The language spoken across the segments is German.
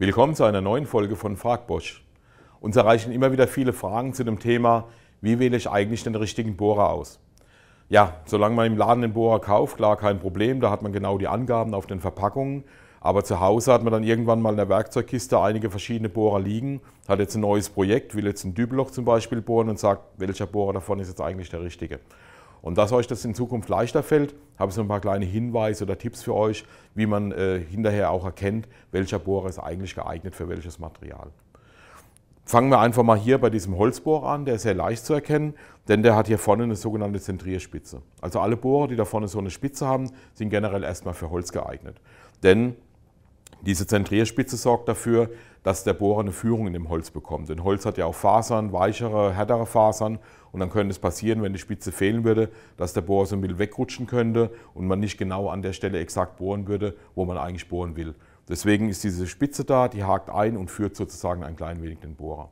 Willkommen zu einer neuen Folge von Frag Bosch. Uns erreichen immer wieder viele Fragen zu dem Thema, wie wähle ich eigentlich den richtigen Bohrer aus? Ja, solange man im Laden den Bohrer kauft, klar kein Problem, da hat man genau die Angaben auf den Verpackungen. Aber zu Hause hat man dann irgendwann mal in der Werkzeugkiste einige verschiedene Bohrer liegen, hat jetzt ein neues Projekt, will jetzt ein Dübelloch zum Beispiel bohren und sagt, welcher Bohrer davon ist jetzt eigentlich der richtige. Und dass euch das in Zukunft leichter fällt, habe ich so ein paar kleine Hinweise oder Tipps für euch, wie man äh, hinterher auch erkennt, welcher Bohrer ist eigentlich geeignet für welches Material. Fangen wir einfach mal hier bei diesem Holzbohrer an, der ist sehr leicht zu erkennen, denn der hat hier vorne eine sogenannte Zentrierspitze. Also alle Bohrer, die da vorne so eine Spitze haben, sind generell erstmal für Holz geeignet. Denn diese Zentrierspitze sorgt dafür, dass der Bohrer eine Führung in dem Holz bekommt. Denn Holz hat ja auch Fasern, weichere, härtere Fasern. Und dann könnte es passieren, wenn die Spitze fehlen würde, dass der Bohrer so ein bisschen wegrutschen könnte und man nicht genau an der Stelle exakt bohren würde, wo man eigentlich bohren will. Deswegen ist diese Spitze da, die hakt ein und führt sozusagen ein klein wenig den Bohrer.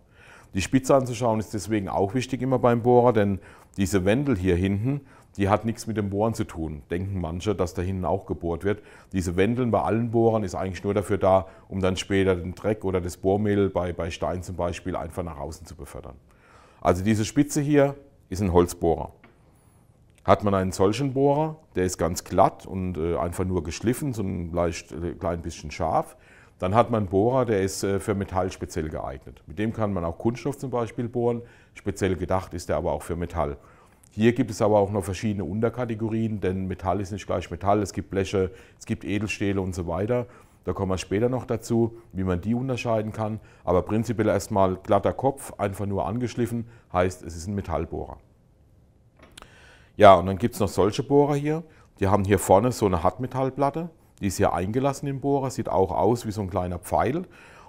Die Spitze anzuschauen ist deswegen auch wichtig immer beim Bohrer, denn diese Wendel hier hinten, die hat nichts mit dem Bohren zu tun. Denken manche, dass da hinten auch gebohrt wird. Diese Wendeln bei allen Bohrern ist eigentlich nur dafür da, um dann später den Dreck oder das Bohrmehl bei, bei Stein zum Beispiel einfach nach außen zu befördern. Also diese Spitze hier ist ein Holzbohrer. Hat man einen solchen Bohrer, der ist ganz glatt und äh, einfach nur geschliffen, so ein leicht, äh, klein bisschen scharf, dann hat man einen Bohrer, der ist äh, für Metall speziell geeignet. Mit dem kann man auch Kunststoff zum Beispiel bohren. Speziell gedacht ist der aber auch für Metall. Hier gibt es aber auch noch verschiedene Unterkategorien, denn Metall ist nicht gleich Metall. Es gibt Bleche, es gibt Edelstähle und so weiter. Da kommen wir später noch dazu, wie man die unterscheiden kann. Aber prinzipiell erstmal glatter Kopf, einfach nur angeschliffen, heißt, es ist ein Metallbohrer. Ja, und dann gibt es noch solche Bohrer hier. Die haben hier vorne so eine Hartmetallplatte. Die ist hier eingelassen im Bohrer, sieht auch aus wie so ein kleiner Pfeil.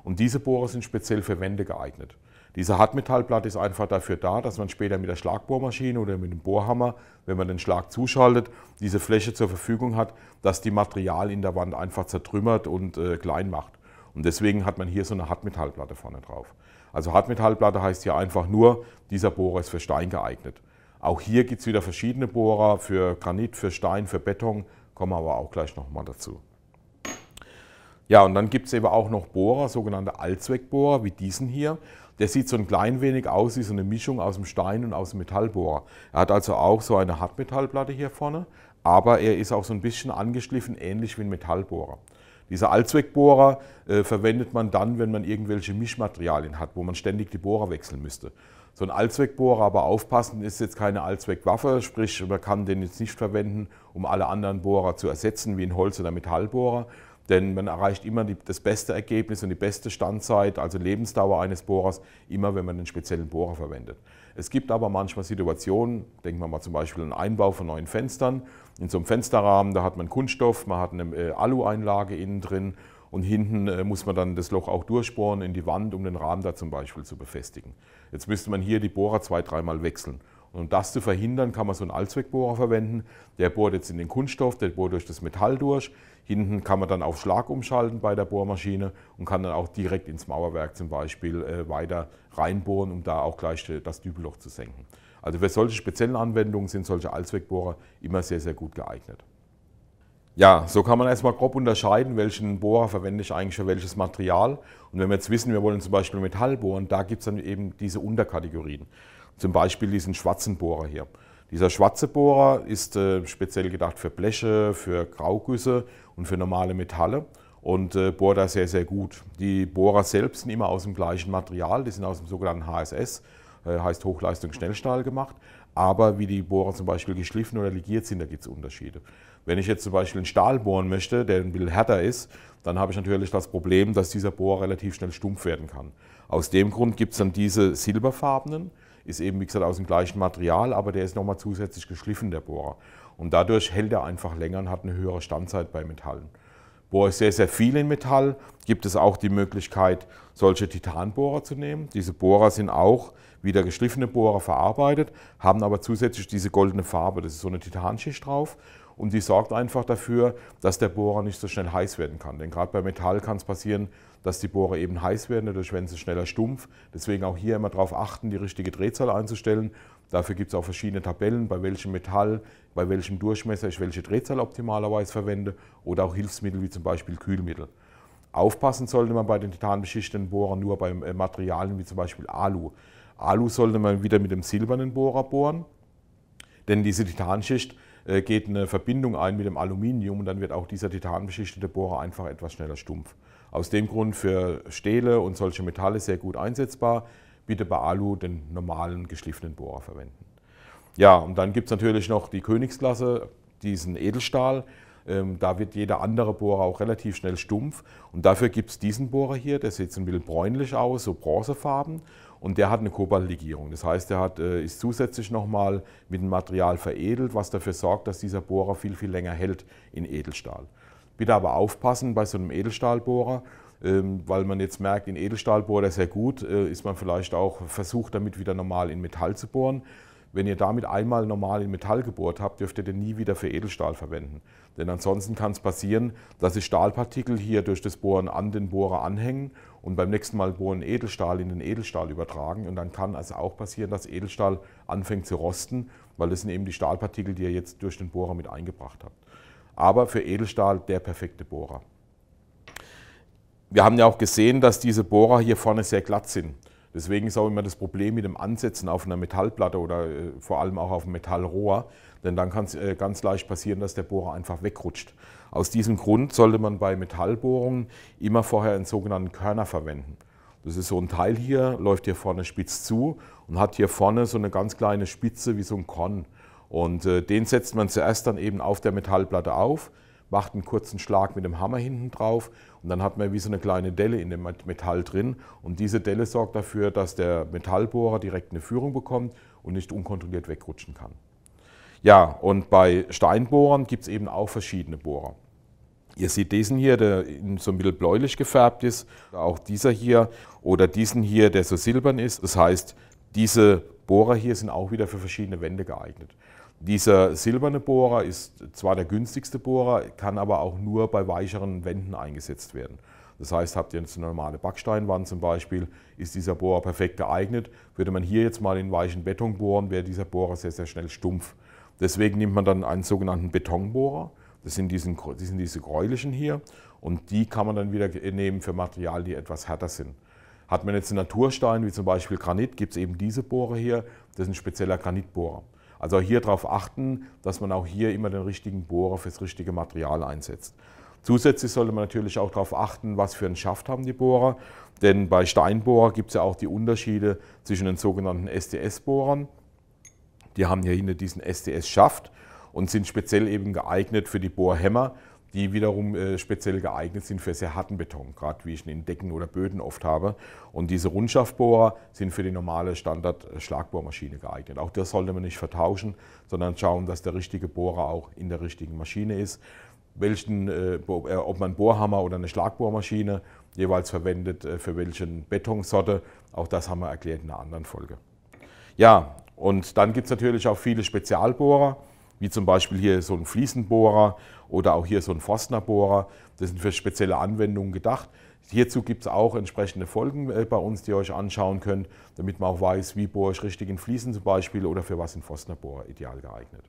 Und diese Bohrer sind speziell für Wände geeignet. Diese Hartmetallplatte ist einfach dafür da, dass man später mit der Schlagbohrmaschine oder mit dem Bohrhammer, wenn man den Schlag zuschaltet, diese Fläche zur Verfügung hat, dass die Material in der Wand einfach zertrümmert und äh, klein macht. Und deswegen hat man hier so eine Hartmetallplatte vorne drauf. Also Hartmetallplatte heißt hier einfach nur, dieser Bohrer ist für Stein geeignet. Auch hier gibt es wieder verschiedene Bohrer für Granit, für Stein, für Beton, kommen aber auch gleich nochmal dazu. Ja, und dann gibt es eben auch noch Bohrer, sogenannte Allzweckbohrer, wie diesen hier. Der sieht so ein klein wenig aus wie so eine Mischung aus dem Stein und aus dem Metallbohrer. Er hat also auch so eine Hartmetallplatte hier vorne, aber er ist auch so ein bisschen angeschliffen, ähnlich wie ein Metallbohrer. Dieser Allzweckbohrer äh, verwendet man dann, wenn man irgendwelche Mischmaterialien hat, wo man ständig die Bohrer wechseln müsste. So ein Allzweckbohrer, aber aufpassen, ist jetzt keine Allzweckwaffe, sprich man kann den jetzt nicht verwenden, um alle anderen Bohrer zu ersetzen, wie ein Holz- oder Metallbohrer, denn man erreicht immer die, das beste Ergebnis und die beste Standzeit, also Lebensdauer eines Bohrers, immer wenn man einen speziellen Bohrer verwendet. Es gibt aber manchmal Situationen, denken wir mal zum Beispiel an Einbau von neuen Fenstern. In so einem Fensterrahmen, da hat man Kunststoff, man hat eine äh, Alueinlage innen drin und hinten äh, muss man dann das Loch auch durchbohren in die Wand, um den Rahmen da zum Beispiel zu befestigen. Jetzt müsste man hier die Bohrer zwei, dreimal wechseln. Und um das zu verhindern, kann man so einen Allzweckbohrer verwenden. Der bohrt jetzt in den Kunststoff, der bohrt durch das Metall durch. Hinten kann man dann auf Schlag umschalten bei der Bohrmaschine und kann dann auch direkt ins Mauerwerk zum Beispiel äh, weiter reinbohren, um da auch gleich äh, das Dübelloch zu senken. Also für solche speziellen Anwendungen sind solche Allzweckbohrer immer sehr, sehr gut geeignet. Ja, so kann man erstmal grob unterscheiden, welchen Bohrer verwende ich eigentlich für welches Material. Und wenn wir jetzt wissen, wir wollen zum Beispiel Metall bohren, da gibt es dann eben diese Unterkategorien. Zum Beispiel diesen schwarzen Bohrer hier. Dieser schwarze Bohrer ist äh, speziell gedacht für Bleche, für Graugüsse und für normale Metalle und äh, bohrt da sehr, sehr gut. Die Bohrer selbst sind immer aus dem gleichen Material, die sind aus dem sogenannten HSS, äh, heißt Hochleistungsschnellstahl gemacht. Aber wie die Bohrer zum Beispiel geschliffen oder legiert sind, da gibt es Unterschiede. Wenn ich jetzt zum Beispiel einen Stahl bohren möchte, der ein bisschen härter ist, dann habe ich natürlich das Problem, dass dieser Bohrer relativ schnell stumpf werden kann. Aus dem Grund gibt es dann diese silberfarbenen, ist eben, wie gesagt, aus dem gleichen Material, aber der ist nochmal zusätzlich geschliffen, der Bohrer. Und dadurch hält er einfach länger und hat eine höhere Standzeit bei Metallen. Bohr ich sehr, sehr viel in Metall, gibt es auch die Möglichkeit, solche Titanbohrer zu nehmen. Diese Bohrer sind auch wieder geschliffene Bohrer verarbeitet, haben aber zusätzlich diese goldene Farbe. Das ist so eine Titanschicht drauf und die sorgt einfach dafür, dass der Bohrer nicht so schnell heiß werden kann. Denn gerade bei Metall kann es passieren, dass die Bohrer eben heiß werden, dadurch werden sie schneller stumpf. Deswegen auch hier immer darauf achten, die richtige Drehzahl einzustellen. Dafür gibt es auch verschiedene Tabellen, bei welchem Metall, bei welchem Durchmesser ich welche Drehzahl optimalerweise verwende oder auch Hilfsmittel wie zum Beispiel Kühlmittel. Aufpassen sollte man bei den titanbeschichteten Bohrern nur bei äh, Materialien wie zum Beispiel Alu. Alu sollte man wieder mit dem silbernen Bohrer bohren, denn diese Titanschicht äh, geht eine Verbindung ein mit dem Aluminium und dann wird auch dieser titanbeschichtete Bohrer einfach etwas schneller stumpf. Aus dem Grund für Stähle und solche Metalle sehr gut einsetzbar. Bitte bei Alu den normalen geschliffenen Bohrer verwenden. Ja, und dann gibt es natürlich noch die Königsklasse, diesen Edelstahl. Ähm, da wird jeder andere Bohrer auch relativ schnell stumpf. Und dafür gibt es diesen Bohrer hier, der sieht so ein bisschen bräunlich aus, so bronzefarben. Und der hat eine Kobaltlegierung. Das heißt, der hat, äh, ist zusätzlich nochmal mit dem Material veredelt, was dafür sorgt, dass dieser Bohrer viel, viel länger hält in Edelstahl. Bitte aber aufpassen bei so einem Edelstahlbohrer, ähm, weil man jetzt merkt, in Edelstahlbohrer sehr gut, äh, ist man vielleicht auch versucht, damit wieder normal in Metall zu bohren. Wenn ihr damit einmal normal in Metall gebohrt habt, dürft ihr den nie wieder für Edelstahl verwenden. Denn ansonsten kann es passieren, dass sich Stahlpartikel hier durch das Bohren an den Bohrer anhängen und beim nächsten Mal bohren Edelstahl in den Edelstahl übertragen. Und dann kann also auch passieren, dass Edelstahl anfängt zu rosten, weil das sind eben die Stahlpartikel, die ihr jetzt durch den Bohrer mit eingebracht habt aber für Edelstahl der perfekte Bohrer. Wir haben ja auch gesehen, dass diese Bohrer hier vorne sehr glatt sind. Deswegen ist auch immer das Problem mit dem Ansetzen auf einer Metallplatte oder äh, vor allem auch auf einem Metallrohr, denn dann kann es äh, ganz leicht passieren, dass der Bohrer einfach wegrutscht. Aus diesem Grund sollte man bei Metallbohrungen immer vorher einen sogenannten Körner verwenden. Das ist so ein Teil hier, läuft hier vorne spitz zu und hat hier vorne so eine ganz kleine Spitze wie so ein Korn. Und äh, den setzt man zuerst dann eben auf der Metallplatte auf, macht einen kurzen Schlag mit dem Hammer hinten drauf und dann hat man wie so eine kleine Delle in dem Metall drin. Und diese Delle sorgt dafür, dass der Metallbohrer direkt eine Führung bekommt und nicht unkontrolliert wegrutschen kann. Ja, und bei Steinbohrern gibt es eben auch verschiedene Bohrer. Ihr seht diesen hier, der so ein bisschen bläulich gefärbt ist, auch dieser hier oder diesen hier, der so silbern ist. Das heißt, diese Bohrer hier sind auch wieder für verschiedene Wände geeignet. Dieser silberne Bohrer ist zwar der günstigste Bohrer, kann aber auch nur bei weicheren Wänden eingesetzt werden. Das heißt, habt ihr jetzt eine normale Backsteinwand zum Beispiel, ist dieser Bohrer perfekt geeignet. Würde man hier jetzt mal in weichen Beton bohren, wäre dieser Bohrer sehr, sehr schnell stumpf. Deswegen nimmt man dann einen sogenannten Betonbohrer. Das sind, diesen, das sind diese gräulichen hier. Und die kann man dann wieder nehmen für Material, die etwas härter sind. Hat man jetzt einen Naturstein, wie zum Beispiel Granit, gibt es eben diese Bohrer hier. Das ist ein spezieller Granitbohrer. Also hier darauf achten, dass man auch hier immer den richtigen Bohrer für das richtige Material einsetzt. Zusätzlich sollte man natürlich auch darauf achten, was für einen Schaft haben die Bohrer. Denn bei Steinbohrer gibt es ja auch die Unterschiede zwischen den sogenannten STS-Bohrern. Die haben hier hinten diesen STS-Schaft und sind speziell eben geeignet für die Bohrhämmer die wiederum äh, speziell geeignet sind für sehr harten Beton, gerade wie ich ihn in Decken oder Böden oft habe. Und diese Rundschaftbohrer sind für die normale Standard-Schlagbohrmaschine geeignet. Auch das sollte man nicht vertauschen, sondern schauen, dass der richtige Bohrer auch in der richtigen Maschine ist. Welchen, äh, äh, ob man Bohrhammer oder eine Schlagbohrmaschine jeweils verwendet, für welchen Betonsorte, auch das haben wir erklärt in einer anderen Folge. Ja, und dann gibt es natürlich auch viele Spezialbohrer wie zum Beispiel hier so ein Fliesenbohrer oder auch hier so ein Forstnerbohrer. Das sind für spezielle Anwendungen gedacht. Hierzu gibt es auch entsprechende Folgen äh, bei uns, die ihr euch anschauen könnt, damit man auch weiß, wie bohre ich richtig in Fliesen zum Beispiel oder für was ein Forstnerbohrer ideal geeignet.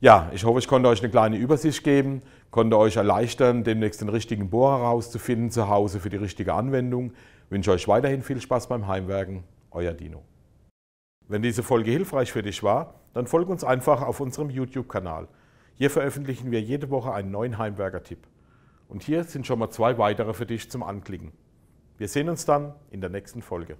Ja, ich hoffe, ich konnte euch eine kleine Übersicht geben, konnte euch erleichtern, demnächst den richtigen Bohrer rauszufinden zu Hause für die richtige Anwendung. Ich wünsche euch weiterhin viel Spaß beim Heimwerken. Euer Dino. Wenn diese Folge hilfreich für dich war, dann folge uns einfach auf unserem YouTube-Kanal. Hier veröffentlichen wir jede Woche einen neuen Heimwerker-Tipp. Und hier sind schon mal zwei weitere für dich zum Anklicken. Wir sehen uns dann in der nächsten Folge.